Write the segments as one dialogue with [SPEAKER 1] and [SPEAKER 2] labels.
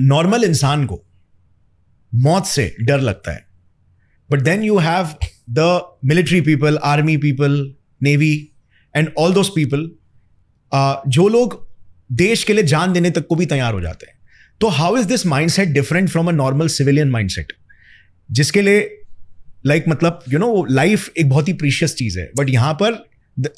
[SPEAKER 1] Normal इंसान को मौत से डर लगता है but then you have the military people army people navy and all those people जो लोग देश के लिए जान देने तक को भी तैयार हो जाते हैं तो how is this mind set different from a normal civilian mind set जिसके लिए लाइक like, मतलब यू नो लाइफ एक बहुत ही प्रीशियस चीज़ है बट यहां पर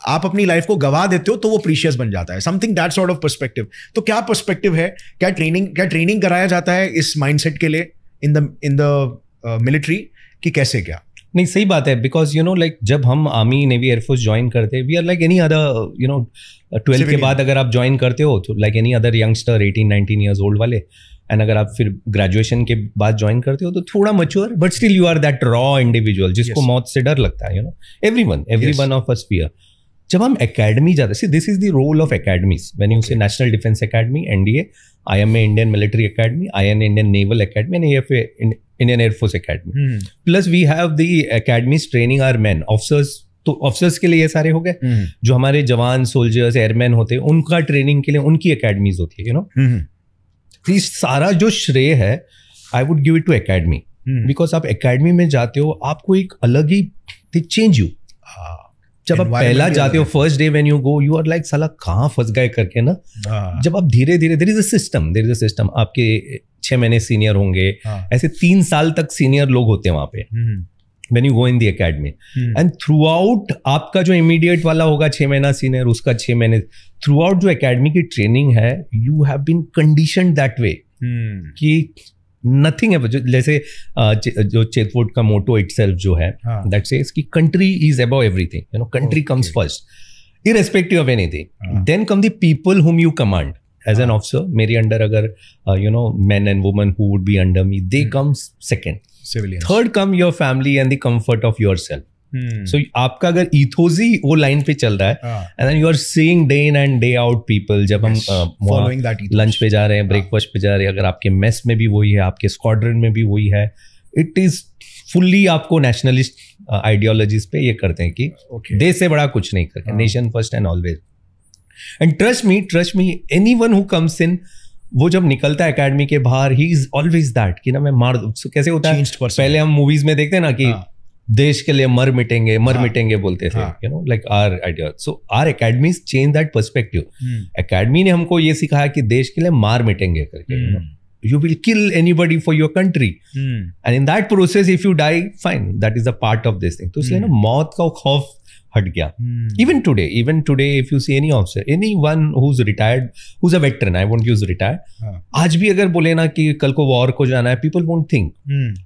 [SPEAKER 1] आप अपनी लाइफ को गवा देते हो तो वो प्रीशियस बन जाता है something that sort of perspective तो क्या परस्पेक्टिव है क्या ट्रेनिंग क्या ट्रेनिंग कराया जाता है इस माइंडसेट के लिए in the in the military कि कैसे क्या
[SPEAKER 2] नहीं सही बात है बिकॉज यू नो लाइक जब हम आर्मी नेवी एयरफोर्स ज्वाइन करते we are like any other you know twelfth के बाद अगर आप ज्वाइन करते हो तो like any other youngster eighteen nineteen years old वाले एंड अगर आप फिर ग्रेजुएशन के बाद ज्वाइन करते हो तो थोड़ा mature but still you are that raw individual जिसको yes. मौत से डर लगता है you know every one every one of us जब हम एकेडमी जाते हैं this is the role of academies when you say national defence academy NDA I M A Indian military academy I N Indian naval academy and AFA Indian air force academy plus we have the academies training our man officers तो officers के लिए ये सारे हो गए hmm. जो हमारे जवान सोल्जर्स एयरमैन होते हैं उनका ट्रेनिंग के लिए उनकी अकेडमीज होती है यू नो hmm. तो सारा जो श्रेय है I would give it to academy because आप अकेडमी में जाते हो आपको एक अलग ही चेंज यू जब आप पहला जाते हो first day when you go you are like साला कहाँ फंस गए करके ना हाँ। जब आप धीरे धीरे there is a system there is a system आपके छह महीने सीनियर होंगे हाँ। ऐसे तीन साल तक सीनियर लोग होते हैं वहां पे when you go in the academy and throughout आपका जो इमीडिएट वाला होगा छः महीना सीनियर उसका छः महीने थ्रू आउट जो अकेडमी की ट्रेनिंग है you have been condition that way कि नथिंग है जैसे जो चेतवुड का मोटो इट जो है दैट हाँ। से कि country is about everything you know country comes first respective of anything then come the people whom you command as an officer मेरी अंडर अगर you know man and woman who would be under me they come second third come your family and the comfort of your self so hmm. so, आपका अगर ethos ही वो line पे चल रहा है and then you are seeing day in and day out people जब yes, हम lunch पे जा रहे हैं ब्रेकफास्ट हाँ. पे जा रहे हैं अगर आपके मेस में भी वही है आपके स्क्वाड्रन में भी वही है इट इज फुल्ली आपको नेशनलिस्ट आइडियोलॉजीज पे ये करते हैं कि okay. देश से बड़ा कुछ नहीं करते nation first and always and trust me trust me any one who comes in वो जब निकलता है अकेडमी के बाहर ही इज ऑलवेज दैट कि ना मैं मार so, कैसे होता है पहले हम मूवीज में देखते हैं ना कि हाँ. देश के लिए मर मिटेंगे मर हाँ, मिटेंगे बोलते थे you know like our idea so our academy change that perspective academy ने हमको ये सिखाया कि देश के लिए मार मिटेंगे करके you will kill anybody for your country and in that process if you die fine that is a part of this thing तो इसलिए ना hmm. मौत का खौफ हट गया even today even today if you see any officer any one who's retired who's a veteran I won't use retired आज भी अगर बोले ना कि कल को वॉर को जाना है people won't think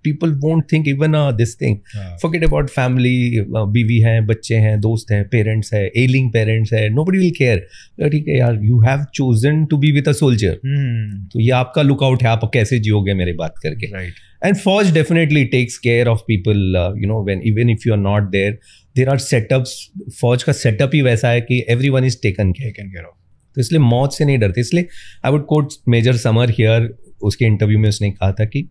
[SPEAKER 2] people won't think even this thing forget about family बीवी है बच्चे हैं दोस्त हैं पेरेंट्स है एलिंग पेरेंट्स है नो बडी विल केयर ठीक है यार you have chosen to be with a soldier तो ये आपका लुकआउट है आप कैसे जियोगे मेरे बात करके राइट एंड फौज definitely takes care of people you know when even if you are not there there are setups फौज का सेटअप ही वैसा है कि every one is taken care तो इसलिए मौत से नहीं डरते इसलिए I would quote major Samar here उसके इंटरव्यू में उसने कहा था कि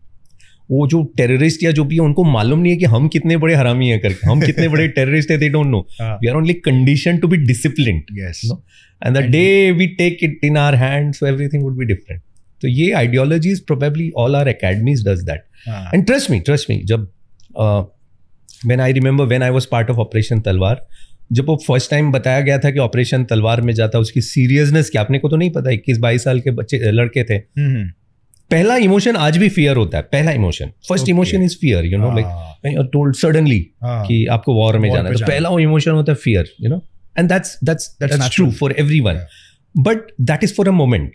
[SPEAKER 2] वो जो टेररिस्ट या जो भी है उनको मालूम नहीं है कि हम कितने बड़े हरामी हैं करके हम कितने बड़े टेररिस्ट है they don't know we are only condition to be discipline and the day we take it in our hand so everything would be different तो ये ideologies probably all our academies does that and trust me trust me जब uh, when I remember when I was part of operation Talwar जब वो first time बताया गया था कि operation तलवार में जाता उसकी सीरियसनेस क्या अपने को तो नहीं पता इक्कीस बाईस साल के बच्चे लड़के थे हम्म, हम्म। पहला इमोशन आज भी फियर होता है पहला emotion first emotion is fear you know like told suddenly कि आपको वॉर में तो जाना है पहला वो इमोशन होता है fear you know and that's that's that's true for everyone but that is for a moment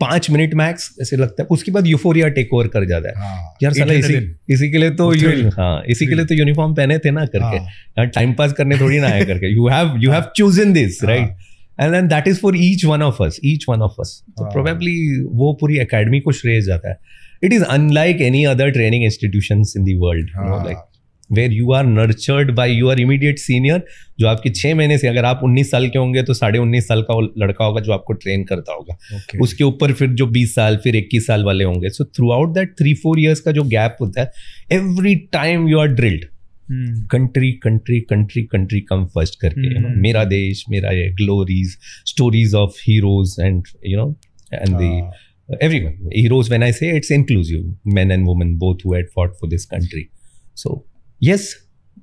[SPEAKER 2] पांच मिनट मैक्स ऐसे लगता है उसके बाद यूफोरिया टेक ओवर कर जाता है हाँ, यार साला इसी इसी के लिए तो यू हाँ इसी के लिए तो यूनिफॉर्म पहने थे ना करके हाँ, टाइम पास करने थोड़ी ना आया करके you have you have chosen this right and then that is for each one of us each one of us तो प्रोबेबली वो पूरी अकेडमी को श्रेय जाता है it is unlike any other training institution in the world like where you are nurtured by you are immediate senior जो आपके छः महीने से अगर आप उन्नीस साल के होंगे तो साढ़े उन्नीस साल का लड़का होगा जो आपको ट्रेन करता होगा okay. उसके ऊपर फिर जो बीस साल फिर इक्कीस साल वाले होंगे so throughout that three four years का जो गैप होता है every time you are drilled country country country country come first करके you know, hmm. मेरा देश मेरा ये glories stories of heroes and you know and every one heroes when i say it's inclusive men and women both who had fought for this yes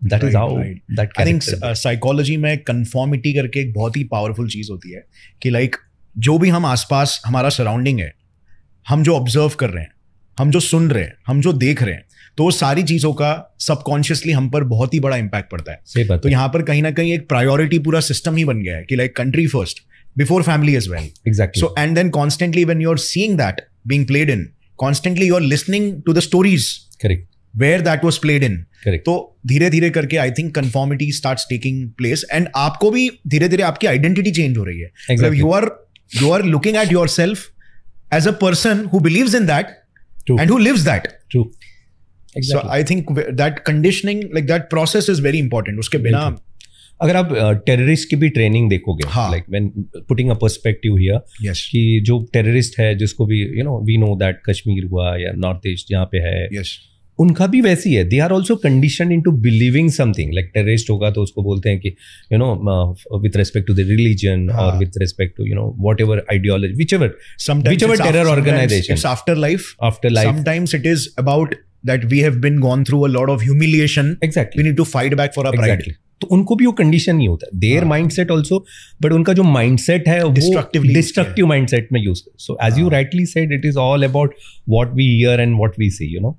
[SPEAKER 2] that is how that I think
[SPEAKER 1] psychology में conformity करके एक बहुत ही powerful चीज़ होती है कि like like, जो भी हम आसपास हमारा सराउंडिंग है हम जो ऑब्जर्व कर रहे हैं हम जो सुन रहे हैं हम जो देख रहे हैं तो वो सारी चीज़ों का सबकॉन्शियसली हम पर बहुत ही बड़ा इंपैक्ट पड़ता है सही बात तो यहाँ पर कहीं ना कहीं एक प्रायोरिटी पूरा सिस्टम ही बन गया है कि like country first before family is well exact so and then constantly when you are seeing that being played in constantly you are listening to the stories correct where that was played in तो धीरे धीरे करके I think conformity start taking place and आपको भी धीरे धीरे आपकी identity change हो रही है मतलब you are you are looking at yourself as a person who believe in that and who lives that true so I think that conditioning like that process is very important उसके बिना
[SPEAKER 2] अगर आप terrorist की भी training देखोगे like when putting a perspective here कि जो terrorist है जिसको भी you know we know that Kashmir हुआ या नॉर्थ ईस्ट जहाँ पे है yes. उनका भी वैसी है they are also condition into believing something like terrorist होगा तो उसको बोलते हैं कि you know with respect to the religion और with respect to you know whatever ideology whichever whichever terror organisation after
[SPEAKER 1] life after life sometimes it is about that we have been gone through a lot of humiliation exactly we need to fight back for our right
[SPEAKER 2] तो उनको भी वो condition नहीं होता their mindset also but उनका जो mindset है destructive destructive mindset में use so as you rightly said it is all about what we hear and what we see you no